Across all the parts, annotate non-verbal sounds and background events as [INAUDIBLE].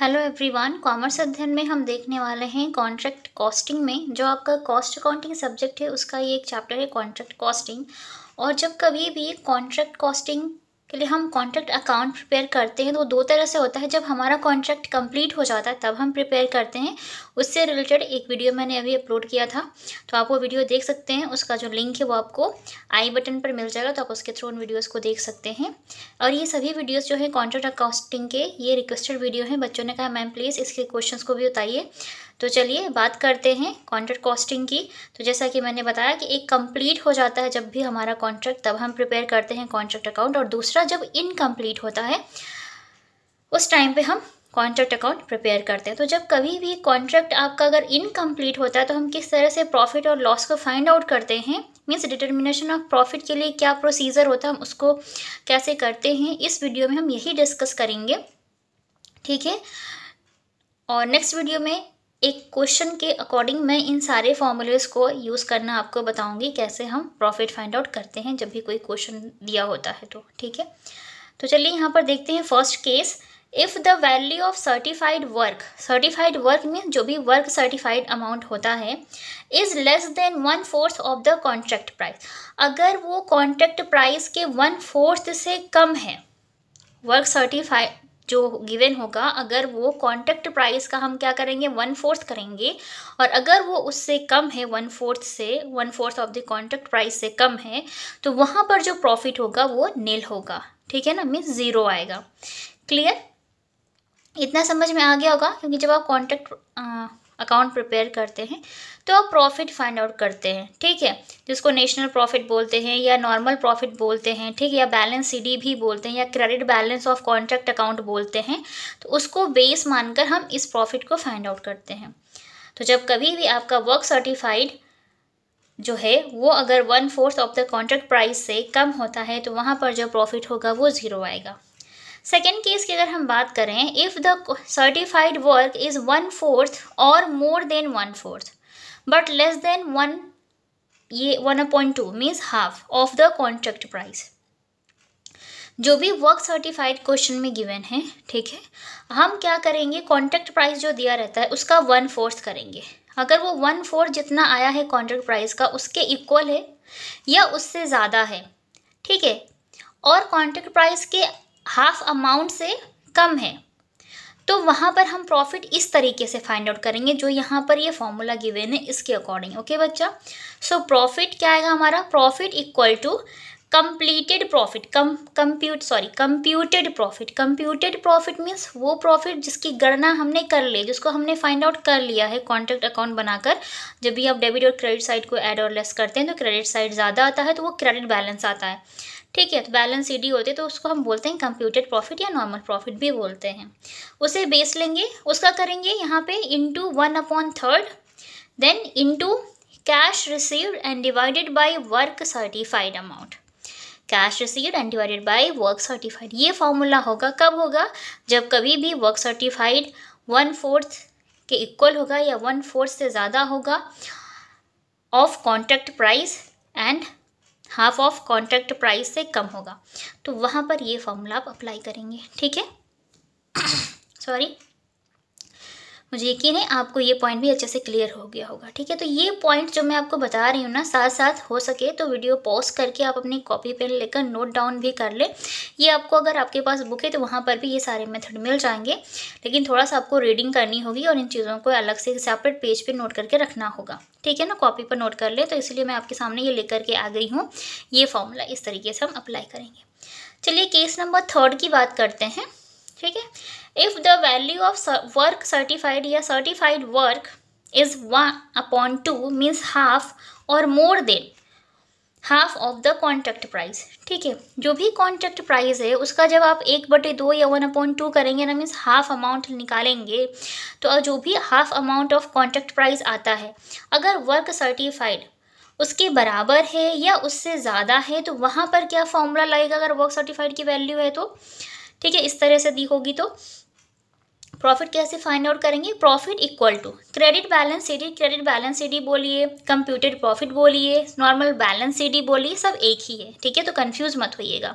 hello everyone commerce अध्ययन में हम देखने वाले हैं कॉन्ट्रैक्ट कॉस्टिंग में जो आपका कॉस्ट अकाउंटिंग सब्जेक्ट है उसका ये एक चैप्टर है कॉन्ट्रैक्ट कॉस्टिंग और जब कभी भी कॉन्ट्रैक्ट कॉस्टिंग के लिए हम कॉन्ट्रैक्ट अकाउंट प्रिपेयर करते हैं तो दो तरह से होता है जब हमारा कॉन्ट्रैक्ट कंप्लीट हो जाता है तब हम प्रिपेयर करते हैं उससे रिलेटेड एक वीडियो मैंने अभी अपलोड किया था तो आप वो वीडियो देख सकते हैं उसका जो लिंक है वो आपको आई बटन पर मिल जाएगा तो आप उसके थ्रू उन वीडियोज़ को देख सकते हैं और ये सभी वीडियोज़ जो है कॉन्ट्रैक्ट अकाउंटिंग के ये रिक्वेस्टेड वीडियो हैं बच्चों ने कहा मैम प्लीज़ इसके क्वेश्चन को भी बताइए तो चलिए बात करते हैं कॉन्ट्रैक्ट कॉस्टिंग की तो जैसा कि मैंने बताया कि एक कंप्लीट हो जाता है जब भी हमारा कॉन्ट्रैक्ट तब हम प्रिपेयर करते हैं कॉन्ट्रैक्ट अकाउंट और दूसरा जब इनकम्प्लीट होता है उस टाइम पे हम कॉन्ट्रैक्ट अकाउंट प्रिपेयर करते हैं तो जब कभी भी कॉन्ट्रैक्ट आपका अगर इनकम्प्लीट होता है तो हम किस तरह से प्रॉफिट और लॉस को फाइंड आउट करते हैं मीन्स डिटर्मिनेशन ऑफ प्रॉफिट के लिए क्या प्रोसीजर होता है हम उसको कैसे करते हैं इस वीडियो में हम यही डिस्कस करेंगे ठीक है और नेक्स्ट वीडियो में एक क्वेश्चन के अकॉर्डिंग मैं इन सारे फॉर्मूलेस को यूज़ करना आपको बताऊंगी कैसे हम प्रॉफिट फाइंड आउट करते हैं जब भी कोई क्वेश्चन दिया होता है तो ठीक है तो चलिए यहाँ पर देखते हैं first case if the value of certified work certified work में जो भी वर्क सर्टिफाइड अमाउंट होता है is less than one fourth of the contract price अगर वो कॉन्ट्रैक्ट प्राइस के वन फोर्थ से कम है वर्क सर्टिफाइड जो गिवन होगा अगर वो कॉन्ट्रैक्ट प्राइस का हम क्या करेंगे वन फोर्थ करेंगे और अगर वो उससे कम है वन फोर्थ से one fourth of the contract price से कम है तो वहाँ पर जो प्रॉफिट होगा वो नील होगा ठीक है ना मीन्स ज़ीरो आएगा क्लियर इतना समझ में आ गया होगा क्योंकि जब आप कॉन्ट्रैक्ट अकाउंट प्रिपेयर करते हैं तो आप प्रॉफिट फाइंड आउट करते हैं ठीक है जिसको नेशनल प्रॉफिट बोलते हैं या नॉर्मल प्रॉफिट बोलते हैं ठीक है या बैलेंस डी भी बोलते हैं या credit balance of contract account बोलते हैं तो उसको बेस मानकर हम इस प्रॉफिट को फाइंड आउट करते हैं तो जब कभी भी आपका वर्क सर्टिफाइड जो है वो अगर one fourth of the contract price से कम होता है तो वहाँ पर जो प्रॉफिट होगा वो ज़ीरो आएगा सेकेंड केस की अगर हम बात करें if the certified work is one fourth और more than one fourth but less than one ये one point two means half of the contract price जो भी वर्क सर्टिफाइड क्वेश्चन में गिवन है ठीक है हम क्या करेंगे कॉन्ट्रैक्ट प्राइस जो दिया रहता है उसका वन फोर्थ करेंगे अगर वो वन फोर्थ जितना आया है कॉन्ट्रैक्ट प्राइस का उसके इक्वल है या उससे ज़्यादा है ठीक है और कॉन्ट्रैक्ट प्राइस के हाफ अमाउंट से कम है तो वहाँ पर हम प्रॉफिट इस तरीके से फाइंड आउट करेंगे जो यहाँ पर ये फॉर्मूला गिवेन है इसके अकॉर्डिंग ओके बच्चा सो प्रॉफिट क्या आएगा हमारा profit equal to completed profit कम compute sorry computed profit computed profit means वो प्रॉफिट जिसकी गणना हमने कर ली जिसको हमने फाइंड आउट कर लिया है कॉन्ट्रैक्ट अकाउंट बनाकर जब भी आप डेबिट और क्रेडिट साइड को ऐड और लेस करते हैं तो क्रेडिट साइड ज़्यादा आता है तो वो क्रेडिट बैलेंस आता है ठीक है तो बैलेंस ई डी होती है तो उसको हम बोलते हैं कंप्यूटेड प्रॉफिट या नॉर्मल प्रॉफिट भी बोलते हैं उसे बेस लेंगे उसका करेंगे यहाँ पे into one upon third then into cash received and divided by work certified amount cash receive and divided by work certified ये फॉर्मूला होगा कब होगा जब कभी भी वर्क सर्टिफाइड वन फोर्थ के इक्वल होगा या वन फोर्थ से ज़्यादा होगा of contract price and half of contract price से कम होगा तो वहाँ पर ये फॉर्मूला आप अप्लाई करेंगे ठीक है [COUGHS] सॉरी मुझे यकीन है आपको ये पॉइंट भी अच्छे से क्लियर हो गया होगा ठीक है तो ये पॉइंट जो मैं आपको बता रही हूँ ना साथ साथ हो सके तो वीडियो पॉज करके आप अपनी कॉपी पेन लेकर नोट डाउन भी कर लें ये आपको अगर आपके पास बुक है तो वहाँ पर भी ये सारे मेथड मिल जाएंगे लेकिन थोड़ा सा आपको रीडिंग करनी होगी और इन चीज़ों को अलग से सेपरेट पेज पर पे नोट करके रखना होगा ठीक है ना कॉपी पर नोट कर लें तो इसलिए मैं आपके सामने ये लेकर के आ गई हूँ ये फॉर्मूला इस तरीके से हम अप्लाई करेंगे चलिए केस नंबर थर्ड की बात करते हैं ठीक है if the value of work certified या certified work is one upon two means half और more than half of the contract price ठीक है जो भी कॉन्ट्रैक्ट प्राइस है उसका जब आप एक बटे दो या वन अपॉइंट टू करेंगे ना मीन्स हाफ अमाउंट निकालेंगे तो जो भी half amount of contract price आता है अगर वर्क सर्टिफाइड उसके बराबर है या उससे ज़्यादा है तो वहाँ पर क्या फॉर्मूला लगेगा अगर वर्क सर्टिफाइड की वैल्यू है तो ठीक है इस तरह से दी होगी तो प्रॉफिट कैसे फाइंड आउट करेंगे profit equal to credit balance CD credit balance CD बोलिए कंप्यूटेड प्रॉफिट बोलिए नॉर्मल बैलेंस सीडी बोलिए सब एक ही है ठीक है तो कंफ्यूज मत होइएगा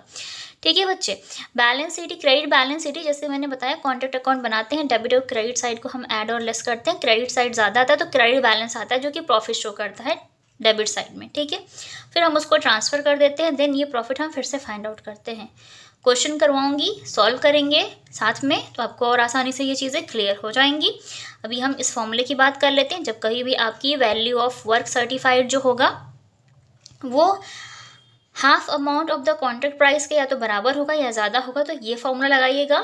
ठीक है बच्चे balance CD credit balance CD जैसे मैंने बताया कॉन्ट्रैक्ट अकाउंट बनाते हैं डेबिट और क्रेडिट साइड को हम ऐड और लेस करते हैं क्रेडिट साइड ज़्यादा आता है तो क्रेडिट बैलेंस आता है जो कि प्रॉफिट शो करता है डेबिट साइड में ठीक है फिर हम उसको ट्रांसफ़र कर देते हैं देन ये प्रॉफिट हम फिर से फाइंड आउट करते हैं क्वेश्चन करवाऊंगी सॉल्व करेंगे साथ में तो आपको और आसानी से ये चीज़ें क्लियर हो जाएंगी अभी हम इस फॉर्मूले की बात कर लेते हैं जब कहीं भी आपकी वैल्यू ऑफ वर्क सर्टिफाइड जो होगा वो half amount of the contract price के या तो बराबर होगा या ज़्यादा होगा तो ये फॉर्मूला लगाइएगा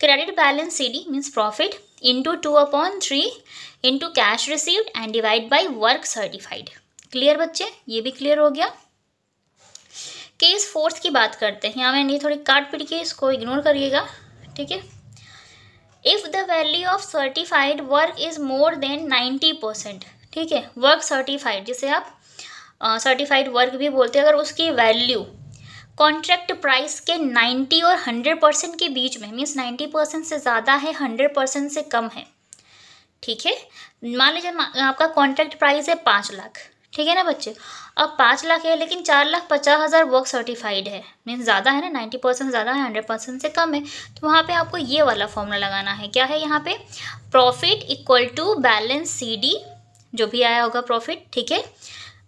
credit balance C D means profit into two upon three into cash received and divide by work certified clear बच्चे ये भी क्लियर हो गया केस फोर्थ की बात करते हैं यहाँ मैंने थोड़ी काट पीट के इसको इग्नोर करिएगा ठीक है if the value of certified work is more than ninety percent ठीक है वर्क सर्टिफाइड जिसे आप सर्टिफाइड uh, वर्क भी बोलते हैं अगर उसकी वैल्यू कॉन्ट्रैक्ट प्राइस के नाइन्टी और हंड्रेड परसेंट के बीच में मीन्स नाइन्टी परसेंट से ज़्यादा है हंड्रेड परसेंट से कम है ठीक है मान लीजिए आपका कॉन्ट्रैक्ट प्राइस है पाँच लाख ठीक है ना बच्चे अब पाँच लाख है लेकिन चार लाख पचास हज़ार वर्क सर्टिफाइड है मीन ज़्यादा है ना नाइन्टी परसेंट ज़्यादा है हंड्रेड परसेंट से कम है तो वहाँ पे आपको ये वाला फॉर्मूला लगाना है क्या है यहाँ पे profit equal to balance C D जो भी आया होगा प्रॉफिट ठीक है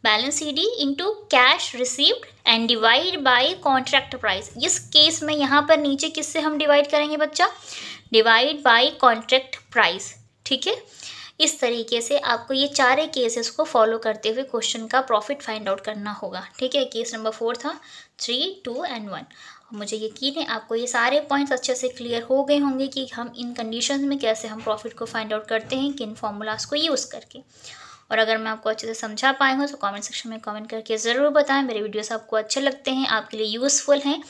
balance C D into cash received and divide by contract price इस केस में यहाँ पर नीचे किससे हम डिवाइड करेंगे बच्चा डिवाइड बाई कॉन्ट्रैक्ट प्राइस ठीक है इस तरीके से आपको ये चारे केसेस को फॉलो करते हुए क्वेश्चन का प्रॉफिट फाइंड आउट करना होगा ठीक है केस नंबर फोर था थ्री टू एंड वन मुझे यकीन है आपको ये सारे पॉइंट्स अच्छे से क्लियर हो गए होंगे कि हम इन कंडीशंस में कैसे हम प्रॉफिट को फाइंड आउट करते हैं किन फॉर्मूलाज को यूज़ करके और अगर मैं आपको अच्छे से समझा पाए हूँ तो कमेंट सेक्शन में कमेंट करके ज़रूर बताएं मेरे वीडियोस आपको अच्छे लगते हैं आपके लिए यूज़फुल हैं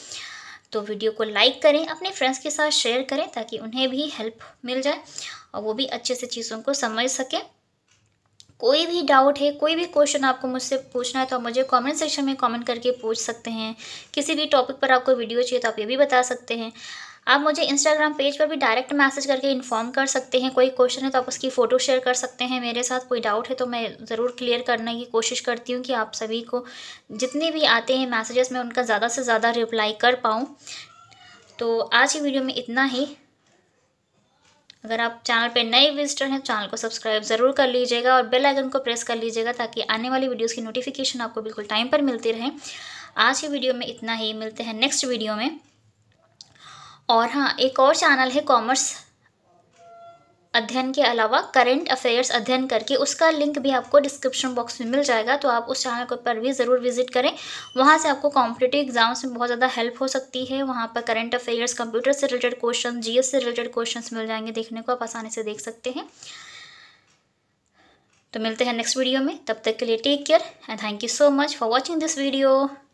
तो वीडियो को लाइक करें अपने फ्रेंड्स के साथ शेयर करें ताकि उन्हें भी हेल्प मिल जाए और वो भी अच्छे से चीज़ों को समझ सकें कोई भी डाउट है कोई भी क्वेश्चन आपको मुझसे पूछना है तो आप मुझे कमेंट सेक्शन में कमेंट करके पूछ सकते हैं किसी भी टॉपिक पर आपको वीडियो चाहिए तो आप ये भी बता सकते हैं आप मुझे इंस्टाग्राम पेज पर भी डायरेक्ट मैसेज करके इन्फॉर्म कर सकते हैं कोई क्वेश्चन है तो आप उसकी फ़ोटो शेयर कर सकते हैं मेरे साथ कोई डाउट है तो मैं ज़रूर क्लियर करने की कोशिश करती हूँ कि आप सभी को जितने भी आते हैं मैसेजेस मैं उनका ज़्यादा से ज़्यादा रिप्लाई कर पाऊँ तो आज की वीडियो में इतना ही अगर आप चैनल पर नए विजिटर हैं चैनल को सब्सक्राइब ज़रूर कर लीजिएगा और बेल आइकन को प्रेस कर लीजिएगा ताकि आने वाली वीडियोज़ की नोटिफिकेशन आपको बिल्कुल टाइम पर मिलती रहे आज की वीडियो में इतना ही मिलते हैं नेक्स्ट वीडियो में और हाँ एक और चैनल है कॉमर्स अध्ययन के अलावा करंट अफेयर्स अध्ययन करके उसका लिंक भी आपको डिस्क्रिप्शन बॉक्स में मिल जाएगा तो आप उस चैनल पर भी ज़रूर विजिट करें वहाँ से आपको कॉम्पिटेटिव एग्जाम्स में बहुत ज़्यादा हेल्प हो सकती है वहाँ पर करंट अफेयर्स कंप्यूटर से रिलेटेड क्वेश्चन जी से रिलेटेड क्वेश्चन मिल जाएंगे देखने को आप आसानी से देख सकते हैं तो मिलते हैं नेक्स्ट वीडियो में तब तक के लिए take care and thank you so much for watching this video